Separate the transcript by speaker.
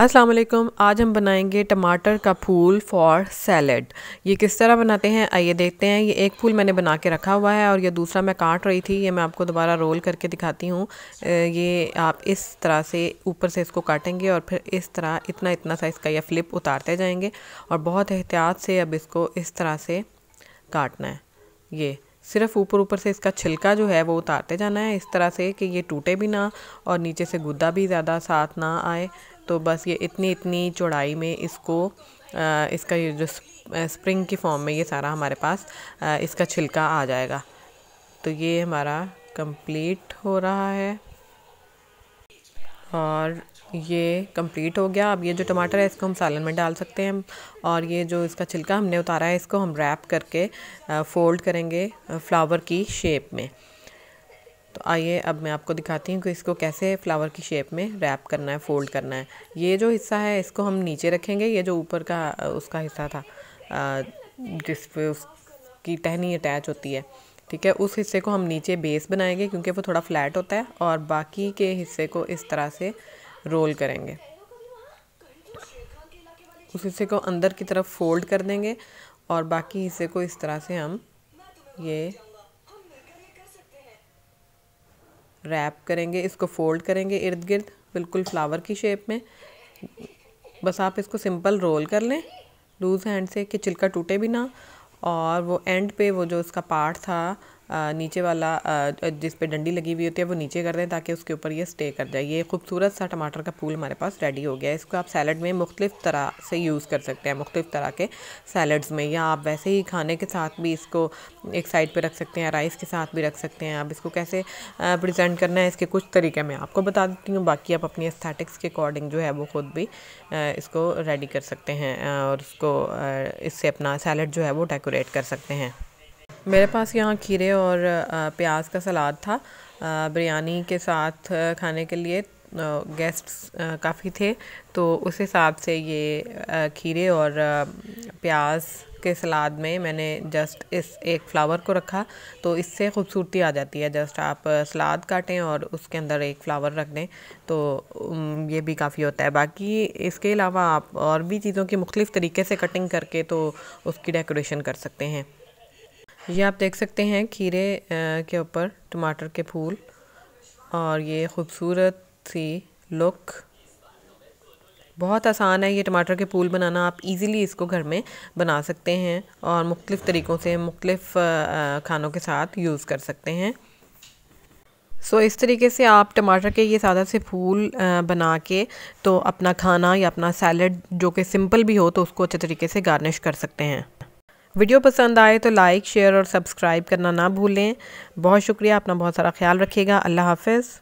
Speaker 1: अस्सलाम वालेकुम आज हम बनाएंगे टमाटर का फूल फॉर सैलड ये किस तरह बनाते हैं आइए देखते हैं ये एक फूल मैंने बना के रखा हुआ है और ये दूसरा मैं काट रही थी ये मैं आपको दोबारा रोल करके दिखाती हूँ ये आप इस तरह से ऊपर से इसको काटेंगे और फिर इस तरह इतना इतना साइज़ का यह फ्लिप उतारते जाएंगे और बहुत एहतियात से अब इसको इस तरह से काटना है ये सिर्फ ऊपर ऊपर से इसका छिलका जो है वो उतारते जाना है इस तरह से कि ये टूटे भी ना और नीचे से गुद्दा भी ज़्यादा साथ ना आए तो बस ये इतनी इतनी चौड़ाई में इसको आ, इसका ये जो स्प्रिंग की फॉर्म में ये सारा हमारे पास आ, इसका छिलका आ जाएगा तो ये हमारा कंप्लीट हो रहा है और ये कंप्लीट हो गया अब ये जो टमाटर है इसको हम सालन में डाल सकते हैं और ये जो इसका छिलका हमने उतारा है इसको हम रैप करके फ़ोल्ड करेंगे फ्लावर की शेप में तो आइए अब मैं आपको दिखाती हूँ कि इसको कैसे फ्लावर की शेप में रैप करना है फोल्ड करना है ये जो हिस्सा है इसको हम नीचे रखेंगे ये जो ऊपर का उसका हिस्सा था जिस पे उसकी टहनी अटैच होती है ठीक है उस हिस्से को हम नीचे बेस बनाएंगे क्योंकि वो थोड़ा फ्लैट होता है और बाकी के हिस्से को इस तरह से रोल करेंगे उस हिस्से को अंदर की तरफ फोल्ड कर देंगे और बाकी हिस्से को इस तरह से हम ये रैप करेंगे इसको फोल्ड करेंगे इर्द गिर्द बिल्कुल फ्लावर की शेप में बस आप इसको सिंपल रोल कर लें लूज़ हैंड से कि छिलका टूटे भी ना और वो एंड पे वो जो उसका पार्ट था नीचे वाला जिस पे डंडी लगी हुई होती है वो नीचे कर दें ताकि उसके ऊपर ये स्टे कर जाए ये खूबसूरत सा टमाटर का फूल हमारे पास रेडी हो गया है इसको आप सैलड में मुख्तफ तरह से यूज़ कर सकते हैं मुख्तु तरह के सैलड्स में या आप वैसे ही खाने के साथ भी इसको एक साइड पे रख सकते हैं राइस के साथ भी रख सकते हैं आप इसको कैसे प्रजेंट करना है इसके कुछ तरीके मैं आपको बता देती हूँ बाकी आप अपनी एस्थेटिक्स के अकॉर्डिंग जो है वो ख़ुद भी इसको रेडी कर सकते हैं और उसको इससे अपना सैलड जो है वो डेकोरेट कर सकते हैं मेरे पास यहाँ खीरे और प्याज का सलाद था बिरयानी के साथ खाने के लिए गेस्ट्स काफ़ी थे तो उस हिसाब से ये खीरे और प्याज के सलाद में मैंने जस्ट इस एक फ्लावर को रखा तो इससे खूबसूरती आ जाती है जस्ट आप सलाद काटें और उसके अंदर एक फ्लावर रख दें तो ये भी काफ़ी होता है बाकी इसके अलावा आप और भी चीज़ों की मुख्तलिफ़ तरीके से कटिंग करके तो उसकी डेकोरेशन कर सकते हैं ये आप देख सकते हैं खीरे के ऊपर टमाटर के फूल और ये खूबसूरत सी लुक बहुत आसान है ये टमाटर के फूल बनाना आप इजीली इसको घर में बना सकते हैं और मुख्तलिफ़ तरीक़ों से मुख्तलिफ़ खानों के साथ यूज़ कर सकते हैं सो so, इस तरीके से आप टमाटर के ये सादा से फूल बना के तो अपना खाना या अपना सैलड जो कि सिंपल भी हो तो उसको अच्छे तरीके से गार्निश कर सकते हैं वीडियो पसंद आए तो लाइक शेयर और सब्सक्राइब करना ना भूलें बहुत शुक्रिया अपना बहुत सारा ख्याल रखिएगा अल्लाह हाफिज़